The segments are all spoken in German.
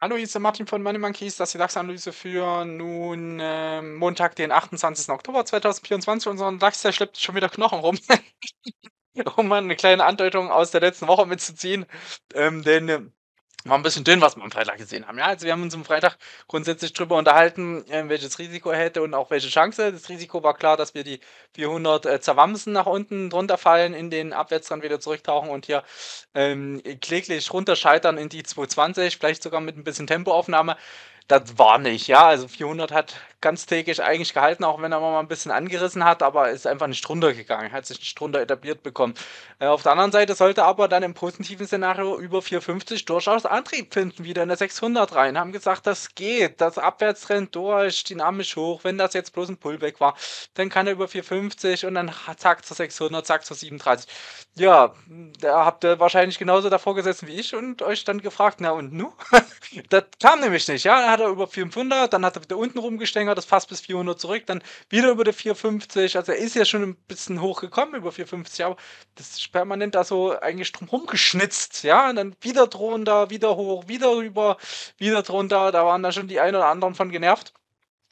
Hallo, hier ist der Martin von Money Monkeys, das ist die DAX-Analyse für nun äh, Montag, den 28. Oktober 2024. Unser DAX, der schleppt schon wieder Knochen rum. um mal eine kleine Andeutung aus der letzten Woche mitzuziehen. Ähm, denn ähm, war ein bisschen dünn, was wir am Freitag gesehen haben. Ja, also wir haben uns am Freitag grundsätzlich drüber unterhalten, äh, welches Risiko er hätte und auch welche Chance. Das Risiko war klar, dass wir die 400 äh, zerwamsen nach unten drunter fallen, in den Abwärtsrand wieder zurücktauchen und hier ähm, kläglich runterscheitern in die 220, vielleicht sogar mit ein bisschen Tempoaufnahme das war nicht, ja. Also 400 hat ganz täglich eigentlich gehalten, auch wenn er mal ein bisschen angerissen hat, aber ist einfach nicht drunter gegangen, hat sich nicht drunter etabliert bekommen. Äh, auf der anderen Seite sollte aber dann im positiven Szenario über 450 durchaus Antrieb finden, wieder in der 600 rein. Haben gesagt, das geht, das Abwärtstrend durch, dynamisch hoch. Wenn das jetzt bloß ein Pullback war, dann kann er über 450 und dann zack zur 600, zack zur 37. Ja, da habt ihr wahrscheinlich genauso davor gesessen wie ich und euch dann gefragt, na und nu? das kam nämlich nicht, ja. Er hat hat er über 500, dann hat er wieder unten rumgestängert, das fast bis 400 zurück, dann wieder über die 450. Also er ist ja schon ein bisschen hochgekommen über 450, aber das ist permanent da so eigentlich drumherum geschnitzt. Ja, und dann wieder drunter, wieder hoch, wieder rüber, wieder drunter. Da waren dann schon die einen oder anderen von genervt.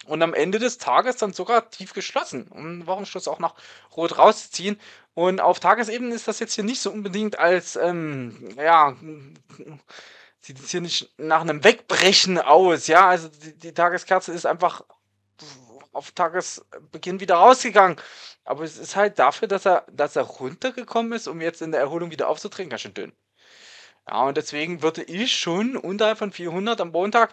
Und am Ende des Tages dann sogar tief geschlossen, um Wochenschluss auch nach Rot rauszuziehen. Und auf Tagesebene ist das jetzt hier nicht so unbedingt als, ähm, ja, sieht es hier nicht nach einem Wegbrechen aus, ja. Also die, die Tageskerze ist einfach auf Tagesbeginn wieder rausgegangen. Aber es ist halt dafür, dass er, dass er runtergekommen ist, um jetzt in der Erholung wieder aufzutreten, ganz schön dünn. Ja, und deswegen würde ich schon unterhalb von 400 am Montag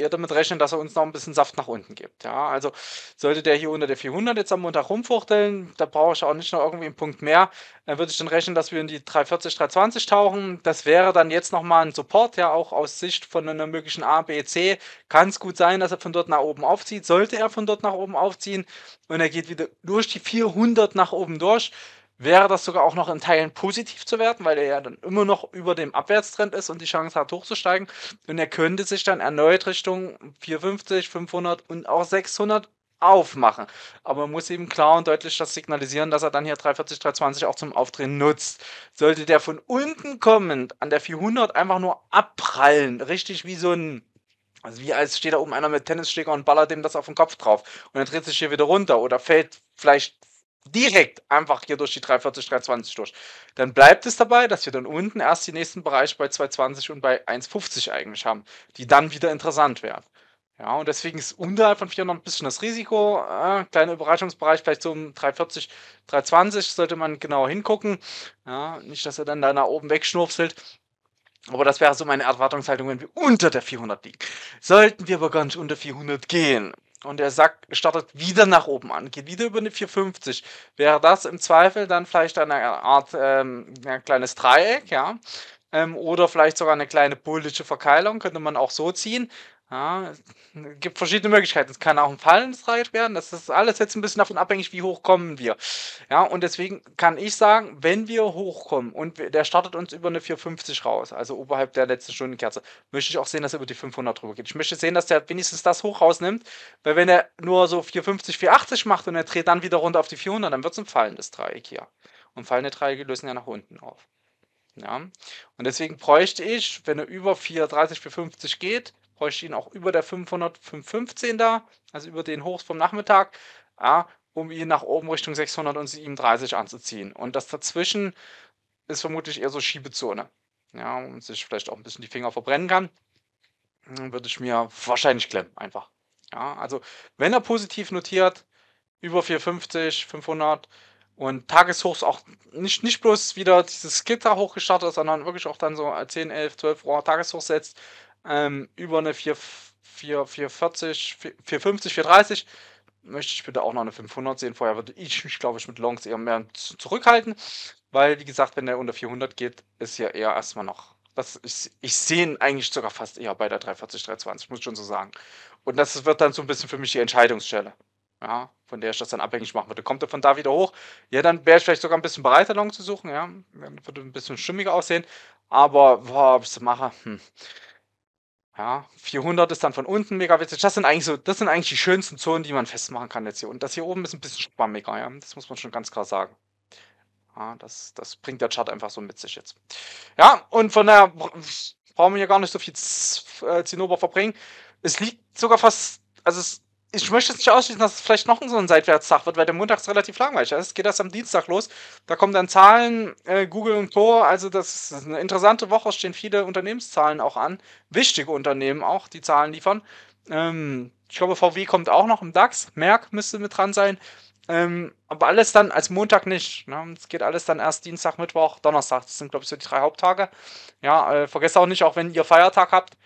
eher damit rechnen, dass er uns noch ein bisschen Saft nach unten gibt. Ja, also sollte der hier unter der 400 jetzt am Montag rumfuchteln, da brauche ich auch nicht noch irgendwie einen Punkt mehr, dann würde ich dann rechnen, dass wir in die 340, 320 tauchen. Das wäre dann jetzt nochmal ein Support, ja, auch aus Sicht von einer möglichen A, B, C. Kann es gut sein, dass er von dort nach oben aufzieht. Sollte er von dort nach oben aufziehen und er geht wieder durch die 400 nach oben durch, wäre das sogar auch noch in Teilen positiv zu werden, weil er ja dann immer noch über dem Abwärtstrend ist und die Chance hat, hochzusteigen. Und er könnte sich dann erneut Richtung 450, 500 und auch 600 aufmachen. Aber man muss eben klar und deutlich das signalisieren, dass er dann hier 340, 320 auch zum Aufdrehen nutzt. Sollte der von unten kommend an der 400 einfach nur abprallen, richtig wie so ein also wie als steht da oben einer mit Tennisschläger und ballert dem das auf den Kopf drauf. Und er dreht sich hier wieder runter oder fällt vielleicht direkt einfach hier durch die 340, 320 durch. Dann bleibt es dabei, dass wir dann unten erst den nächsten Bereich bei 220 und bei 150 eigentlich haben, die dann wieder interessant werden. Ja, und deswegen ist unterhalb von 400 ein bisschen das Risiko. Äh, kleiner Überraschungsbereich, vielleicht so um 340, 320 sollte man genauer hingucken. Ja, nicht, dass er dann da nach oben wegschnurfselt. Aber das wäre so meine Erwartungshaltung, wenn wir unter der 400 liegen. Sollten wir aber gar nicht unter 400 gehen, und der Sack startet wieder nach oben an, geht wieder über eine 450. Wäre das im Zweifel dann vielleicht eine Art ähm, ein kleines Dreieck, ja? Ähm, oder vielleicht sogar eine kleine bullische Verkeilung, könnte man auch so ziehen. Ja, es gibt verschiedene Möglichkeiten. Es kann auch ein fallendes Reit werden. Das ist alles jetzt ein bisschen davon abhängig, wie hoch kommen wir. Ja, und deswegen kann ich sagen, wenn wir hochkommen und der startet uns über eine 450 raus, also oberhalb der letzten Stundenkerze, möchte ich auch sehen, dass er über die 500 drüber geht. Ich möchte sehen, dass der wenigstens das hoch rausnimmt, weil wenn er nur so 450, 480 macht und er dreht dann wieder runter auf die 400, dann wird es ein fallendes Dreieck hier. Und fallende Dreiecke lösen ja nach unten auf. Ja, und deswegen bräuchte ich, wenn er über 430, 450 geht, bräuchte ihn auch über der 500, 515 da, also über den Hochs vom Nachmittag, ja, um ihn nach oben Richtung 637 anzuziehen. Und das dazwischen ist vermutlich eher so Schiebezone. Ja, und sich vielleicht auch ein bisschen die Finger verbrennen kann, dann hm, würde ich mir wahrscheinlich klemmen, einfach. Ja, also wenn er positiv notiert, über 450, 500 und Tageshochs auch nicht, nicht bloß wieder dieses Gitter hochgestartet, sondern wirklich auch dann so 10, 11, 12 Uhr Tageshoch setzt ähm, über eine 4, 4, 440, 4, 450, 430 möchte ich bitte auch noch eine 500 sehen. Vorher würde ich mich, glaube ich, mit Longs eher mehr zurückhalten, weil, wie gesagt, wenn der unter 400 geht, ist ja eher erstmal noch. Das ist, ich sehe ihn eigentlich sogar fast eher bei der 340, 320, muss ich schon so sagen. Und das wird dann so ein bisschen für mich die Entscheidungsstelle. Ja, von der ich das dann abhängig machen würde. Kommt er von da wieder hoch? Ja, dann wäre ich vielleicht sogar ein bisschen bereiter, Long zu suchen. Ja, dann würde ein bisschen stimmiger aussehen. Aber, boah, ob ich es mache, hm. Ja, 400 ist dann von unten mega witzig. Das sind eigentlich so, das sind eigentlich die schönsten Zonen, die man festmachen kann jetzt hier. Und das hier oben ist ein bisschen schwammiger, ja. Das muss man schon ganz klar sagen. Ja, das, das bringt der Chart einfach so mit sich jetzt. Ja, und von daher brauchen wir hier gar nicht so viel äh, Zinnober verbringen. Es liegt sogar fast, also es ich möchte jetzt nicht ausschließen, dass es vielleicht noch so ein Seitwärtstag wird, weil der Montag ist relativ langweilig. Also es geht erst am Dienstag los. Da kommen dann Zahlen, äh, Google und Co. Also, das ist eine interessante Woche. Es stehen viele Unternehmenszahlen auch an. Wichtige Unternehmen auch, die Zahlen liefern. Ähm, ich glaube, VW kommt auch noch im DAX. Merck müsste mit dran sein. Ähm, aber alles dann als Montag nicht. Ne? Es geht alles dann erst Dienstag, Mittwoch, Donnerstag. Das sind, glaube ich, so die drei Haupttage. Ja, äh, vergesst auch nicht, auch wenn ihr Feiertag habt,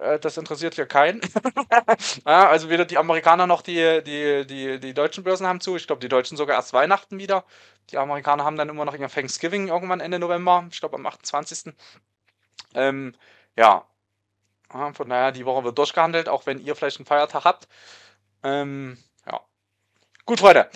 äh, das interessiert hier keinen. ja, also weder die Amerikaner noch die, die, die, die deutschen Börsen haben zu. Ich glaube, die Deutschen sogar erst Weihnachten wieder. Die Amerikaner haben dann immer noch ihr Thanksgiving irgendwann Ende November. Ich glaube, am 28. Ähm, ja. ja. Von daher, die Woche wird durchgehandelt, auch wenn ihr vielleicht einen Feiertag habt. Ähm, ja. Gut, Freunde.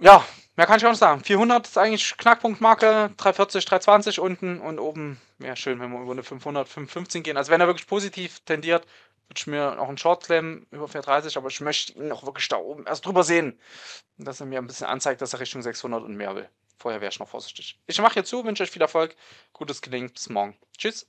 Ja, Mehr kann ich auch nicht sagen. 400 ist eigentlich Knackpunktmarke, 340, 320 unten und oben. Ja, schön, wenn wir über eine 500, 515 gehen. Also wenn er wirklich positiv tendiert, würde ich mir auch einen Short klemmen über 430, aber ich möchte ihn auch wirklich da oben erst drüber sehen, dass er mir ein bisschen anzeigt, dass er Richtung 600 und mehr will. Vorher wäre ich noch vorsichtig. Ich mache hier zu, wünsche euch viel Erfolg, gutes Gelingen, bis morgen. Tschüss.